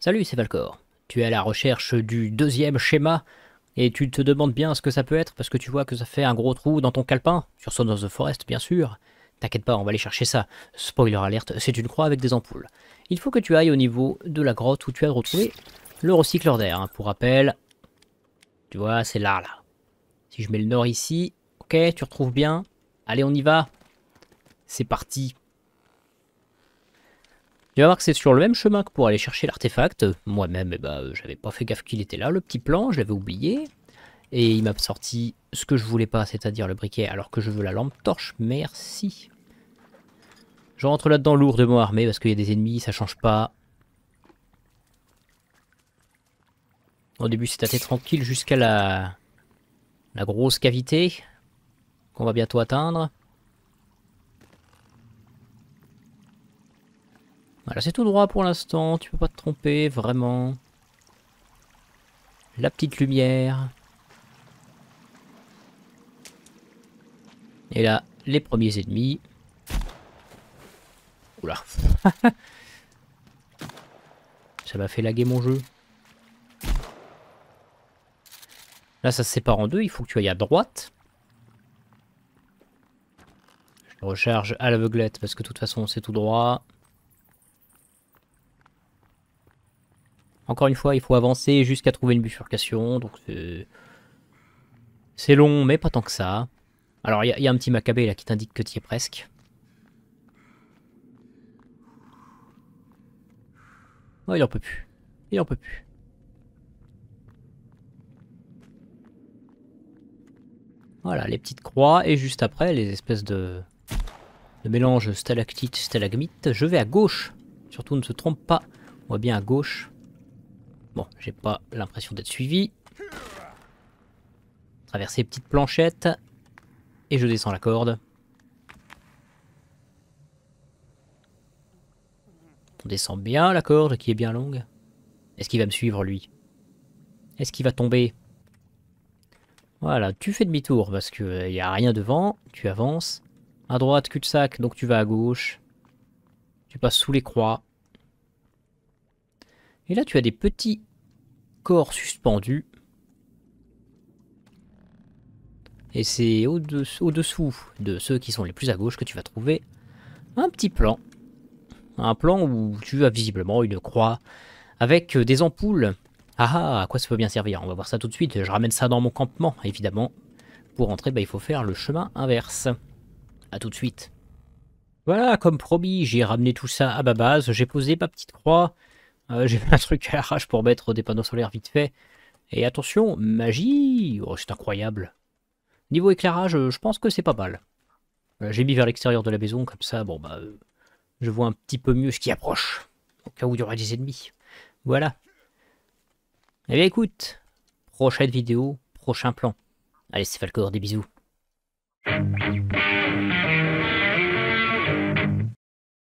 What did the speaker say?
Salut, c'est Valcor. Tu es à la recherche du deuxième schéma et tu te demandes bien ce que ça peut être parce que tu vois que ça fait un gros trou dans ton calepin, sur Son of the Forest bien sûr. T'inquiète pas, on va aller chercher ça. Spoiler alerte, c'est une croix avec des ampoules. Il faut que tu ailles au niveau de la grotte où tu as retrouvé le recycleur d'air. Hein. Pour rappel, tu vois, c'est là, là. Si je mets le nord ici, ok, tu retrouves bien. Allez, on y va. C'est parti. Tu vas voir que c'est sur le même chemin que pour aller chercher l'artefact. Moi-même, eh ben, euh, j'avais pas fait gaffe qu'il était là, le petit plan, je l'avais oublié. Et il m'a sorti ce que je voulais pas, c'est-à-dire le briquet, alors que je veux la lampe torche. Merci. Je rentre là-dedans lourdement armé parce qu'il y a des ennemis, ça change pas. Au début, c'est assez tranquille jusqu'à la... la grosse cavité qu'on va bientôt atteindre. Voilà, c'est tout droit pour l'instant, tu peux pas te tromper, vraiment. La petite lumière. Et là, les premiers ennemis. Oula. ça m'a fait laguer mon jeu. Là, ça se sépare en deux. Il faut que tu ailles à droite. Je recharge à l'aveuglette parce que de toute façon, c'est tout droit. Encore une fois, il faut avancer jusqu'à trouver une bifurcation, donc euh, c'est long, mais pas tant que ça. Alors, il y, a un petit macabé là qui t'indique que tu es presque. Oh, il en peut plus. Il en peut plus. Voilà, les petites croix, et juste après, les espèces de, de mélange stalactite-stalagmite. Je vais à gauche. Surtout, ne se trompe pas. On voit bien à gauche. Bon, j'ai pas l'impression d'être suivi. Traverser petite planchette. Et je descends la corde. On descend bien la corde qui est bien longue. Est-ce qu'il va me suivre lui Est-ce qu'il va tomber Voilà, tu fais demi-tour parce qu'il n'y euh, a rien devant. Tu avances. À droite, cul-de-sac, donc tu vas à gauche. Tu passes sous les croix. Et là, tu as des petits corps suspendu. Et c'est au-dessous de ceux qui sont les plus à gauche que tu vas trouver un petit plan. Un plan où tu as visiblement une croix avec des ampoules. Ah ah, à quoi ça peut bien servir On va voir ça tout de suite. Je ramène ça dans mon campement, évidemment. Pour entrer, bah, il faut faire le chemin inverse. A tout de suite. Voilà, comme promis, j'ai ramené tout ça à ma base. J'ai posé ma petite croix. Euh, j'ai fait un truc à l'arrache pour mettre des panneaux solaires vite fait. Et attention, magie oh, C'est incroyable. Niveau éclairage, euh, je pense que c'est pas mal. Euh, j'ai mis vers l'extérieur de la maison, comme ça, bon bah, je vois un petit peu mieux ce qui approche. Au cas où il y aura des ennemis. Voilà. Eh bien écoute, prochaine vidéo, prochain plan. Allez, c'est Falcor, des bisous.